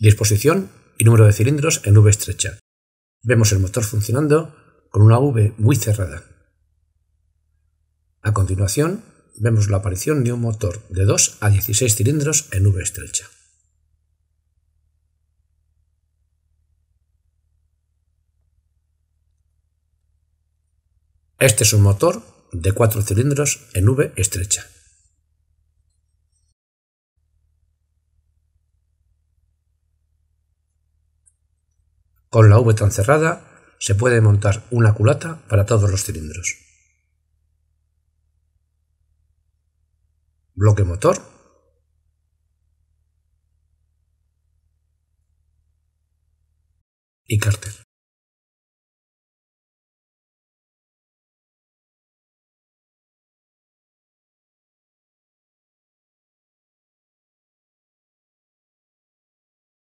Disposición y número de cilindros en V estrecha. Vemos el motor funcionando con una V muy cerrada. A continuación, vemos la aparición de un motor de 2 a 16 cilindros en V estrecha. Este es un motor de 4 cilindros en V estrecha. Con la V tan cerrada se puede montar una culata para todos los cilindros. Bloque motor. Y cárter.